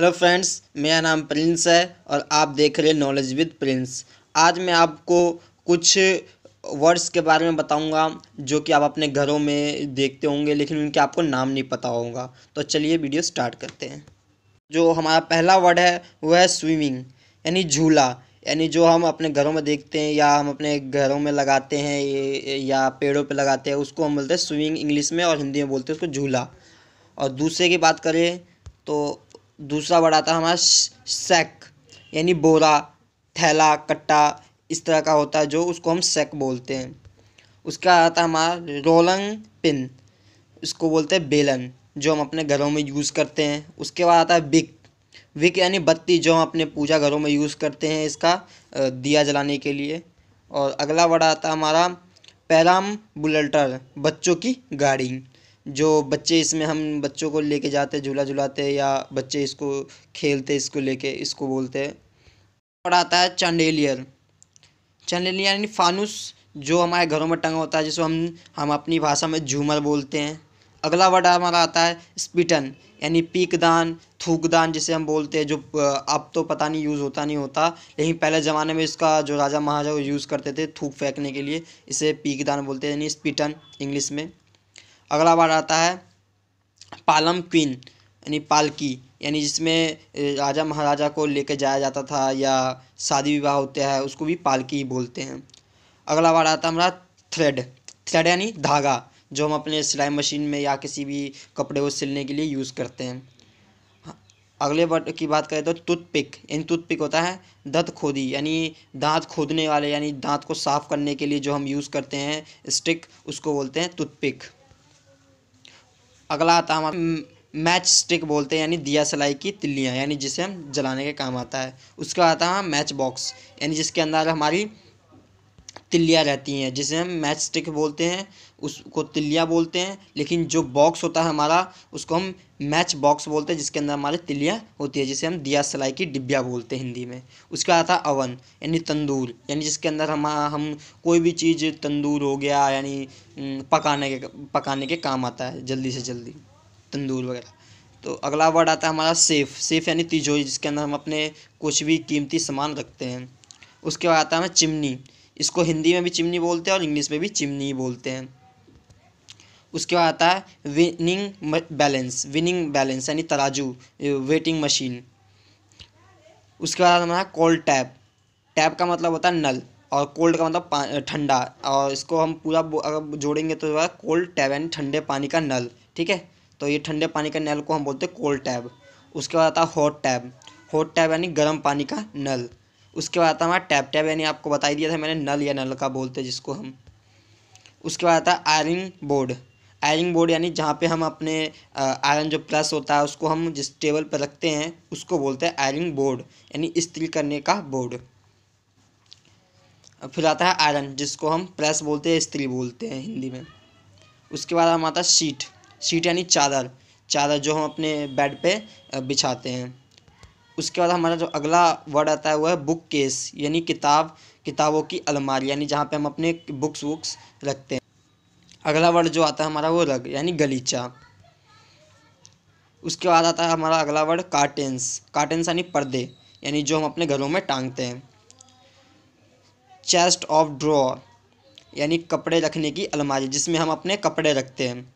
hello friends मेरा नाम Prince है और आप देख रहे हैं नॉलेज विद प्रिंस आज मैं आपको कुछ वर्ड्स के बारे में बताऊंगा जो कि आप अपने घरों में देखते होंगे लेकिन उनके आपको नाम नहीं पता होगा तो चलिए वीडियो स्टार्ट करते हैं जो हमारा पहला वर्ड है वह है स्विमिंग यानी झूला यानी जो हम अपने घरों में देखते हैं या हम अपने घरों में लगाते हैं या पेड़ों पे लगाते हैं उसको हम बोलते हैं स्विमिंग इंग्लिश में और हिंदी में बोलते हैं उसको झूला और दूसरे की बात करें तो दूसरा वर्ड आता है हमारा सेक यानी बोरा थैला कट्टा इस तरह का होता है जो उसको हम सेक बोलते हैं उसका आता है हमारा रोलंग पिन इसको बोलते हैं बेलन जो हम अपने घरों में यूज़ करते हैं उसके बाद आता है बिक विक यानी बत्ती जो हम अपने पूजा घरों में यूज़ करते हैं इसका दिया जलाने के लिए और अगला वर्ड आता है हमारा पैराम बुलेटर बच्चों की गाड़ी जो बच्चे इसमें हम बच्चों को लेके जाते झूला झुलाते या बच्चे इसको खेलते इसको लेके इसको बोलते हैं और आता है चंडेलियर चंडेलियर यानी फानूस जो हमारे घरों में टंगा होता है जिसको हम हम अपनी भाषा में झूमर बोलते हैं अगला वर्ड हमारा आता है स्पिटन यानी पीकदान थूकदान जिसे हम बोलते हैं जो अब तो पता नहीं यूज़ होता नहीं होता लेकिन पहले ज़माने में इसका जो राजा महाराजा वो यूज़ करते थे थूक फेंकने के लिए इसे पीकदान बोलते हैं यानी स्पिटन इंग्लिश में अगला बार आता है पालम क्वीन यानी पालकी यानी जिसमें राजा महाराजा को लेकर जाया जाता था या शादी विवाह होता है उसको भी पालकी ही बोलते हैं अगला बार आता है हमारा थ्रेड थ्रेड यानी धागा जो हम अपने सिलाई मशीन में या किसी भी कपड़े को सिलने के लिए यूज़ करते हैं हाँ, अगले बार की बात करें तो टूथपिक यानी टूथपिक होता है दंत खोदी यानी दांत खोदने वाले यानी दांत को साफ़ करने के लिए जो हम यूज़ करते हैं स्टिक उसको बोलते हैं टूथपिक अगला आता है हमारा मैच स्टिक बोलते हैं यानी दिया सलाई की तिल्लियाँ यानी जिसे हम जलाने के काम आता है उसका आता है मैच बॉक्स यानी जिसके अंदर हमारी तिल्लियाँ रहती हैं जिसे हम मैच स्टिक बोलते हैं उसको तिल्लियाँ बोलते हैं लेकिन जो बॉक्स होता है हमारा उसको हम मैच बॉक्स बोलते हैं जिसके अंदर हमारे तिल्लियाँ होती है जिसे हम दिया सलाई की डिब्बिया बोलते हैं हिंदी में उसके आता है अवन यानी तंदूर यानी जिसके अंदर हम हम कोई भी चीज़ तंदूर हो गया यानी पकाने के पकाने के काम आता है जल्दी से जल्दी तंदूर वगैरह तो अगला वर्ड आता है हमारा सेफ़ सेफ़ यानी तिजोरी जिसके अंदर हम अपने कुछ भी कीमती सामान रखते हैं उसके बाद आता है हमें चिमनी इसको हिंदी में भी चिमनी बोलते हैं और इंग्लिश में भी चिमनी बोलते हैं उसके बाद आता है विनिंग बैलेंस विनिंग बैलेंस यानी तराजू वेटिंग मशीन उसके बाद हमारा कोल्ड टैप टैप का मतलब होता है नल और कोल्ड का मतलब ठंडा और इसको हम पूरा अगर जोड़ेंगे तो कोल्ड टैब यानी ठंडे पानी का नल ठीक है तो ये ठंडे पानी का नल को हम बोलते हैं कोल्ड टैब उसके बाद आता है हॉट टैब हॉट टैब यानी गर्म पानी का नल उसके बाद आता हमारा टैप टैप यानी आपको बता दिया था मैंने नल या नल का बोलते जिसको हम उसके बाद आता है आयरिंग बोर्ड आयरिंग बोर्ड यानी जहाँ पे हम अपने आयरन जो प्लस होता है उसको हम जिस टेबल पर रखते हैं उसको बोलते हैं आयरिंग बोर्ड यानी स्त्री करने का बोर्ड फिर आता है आयरन जिसको हम प्रेस बोलते हैं स्त्री बोलते हैं हिंदी में उसके बाद हम आता है शीट शीट यानी चादर चादर जो हम अपने बेड पे बिछाते हैं उसके बाद हमारा जो अगला वर्ड आता है वह है बुक केस यानी किताब किताबों की अलमारी यानी जहाँ पे हम अपने बुक्स वुक्स रखते हैं अगला वर्ड जो आता है हमारा वो रग यानी गलीचा उसके बाद आता है हमारा अगला वर्ड कार्टेंस कार्टेंस यानी पर्दे यानी जो हम अपने घरों में टांगते हैं चेस्ट ऑफ ड्रॉ यानी कपड़े रखने की अलमारी जिसमें हम अपने कपड़े रखते हैं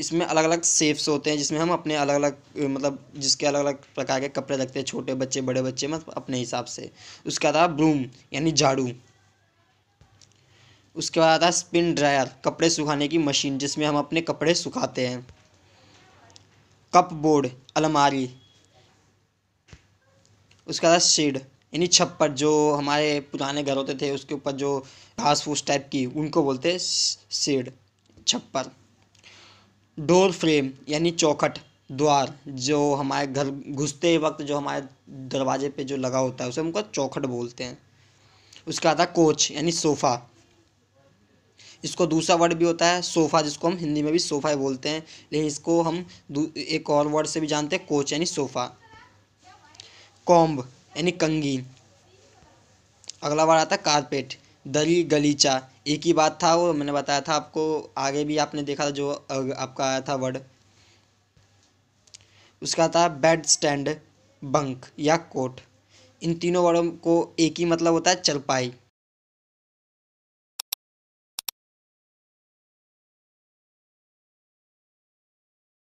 इसमें अलग अलग सेफ्स होते हैं जिसमें हम अपने अलग अलग मतलब जिसके अलग अलग प्रकार के कपड़े रखते हैं छोटे बच्चे बड़े बच्चे मतलब अपने हिसाब से उसके बाद आता ब्रूम यानी झाड़ू उसके बाद आता है स्पिन ड्रायर कपड़े सुखाने की मशीन जिसमें हम अपने कपड़े सुखाते हैं कप बोर्ड अलमारी उसके बाद शेड यानी छप्पर जो हमारे पुराने घर होते थे उसके ऊपर जो घास फूस टाइप की उनको बोलते हैं शेड छप्पर डोर फ्रेम यानी चौखट द्वार जो हमारे घर घुसते वक्त जो हमारे दरवाजे पे जो लगा होता है उसे हमको चौखट बोलते हैं उसका आता है कोच यानी सोफ़ा इसको दूसरा वर्ड भी होता है सोफ़ा जिसको हम हिंदी में भी सोफ़ा बोलते हैं लेकिन इसको हम एक और वर्ड से भी जानते हैं कोच यानी सोफ़ा कॉम्ब यानी कंगी अगला वर्ड आता है कारपेट दरी गलीचा एक ही बात था वो मैंने बताया था आपको आगे भी आपने देखा था जो आपका आया था वर्ड उसका था बेड स्टैंड बंक या कोट इन तीनों वर्डों को एक ही मतलब होता है चलपाई